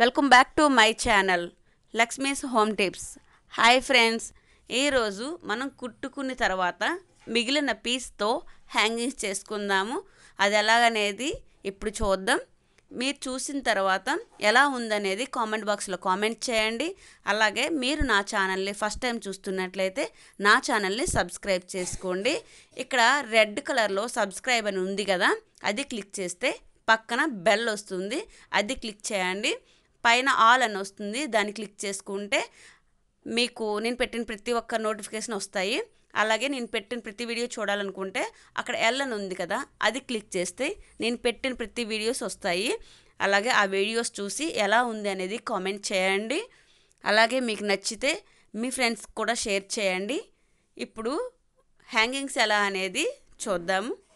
welcome back to my channel Lakshmi's home tips hi friends ఈరోజు మనం కుట్టుకున్న తర్వాత మిగిలిన పీస్తో హ్యాంగింగ్స్ చేసుకుందాము అది ఎలాగనేది ఇప్పుడు చూద్దాం మీరు చూసిన తర్వాత ఎలా ఉందనేది కామెంట్ బాక్స్లో కామెంట్ చేయండి అలాగే మీరు నా ఛానల్ని ఫస్ట్ టైం చూస్తున్నట్లయితే నా ఛానల్ని సబ్స్క్రైబ్ చేసుకోండి ఇక్కడ రెడ్ కలర్లో సబ్స్క్రైబ్ అని ఉంది కదా అది క్లిక్ చేస్తే పక్కన బెల్ వస్తుంది అది క్లిక్ చేయండి పైన ఆల్ అని వస్తుంది దాన్ని క్లిక్ చేసుకుంటే మీకు నేను పెట్టిన ప్రతి ఒక్క నోటిఫికేషన్ వస్తాయి అలాగే నేను పెట్టిన ప్రతి వీడియో చూడాలనుకుంటే అక్కడ ఎల్ అని ఉంది కదా అది క్లిక్ చేస్తే నేను పెట్టిన ప్రతి వీడియోస్ వస్తాయి అలాగే ఆ వీడియోస్ చూసి ఎలా ఉంది అనేది కామెంట్ చేయండి అలాగే మీకు నచ్చితే మీ ఫ్రెండ్స్ కూడా షేర్ చేయండి ఇప్పుడు హ్యాంగింగ్స్ ఎలా అనేది చూద్దాము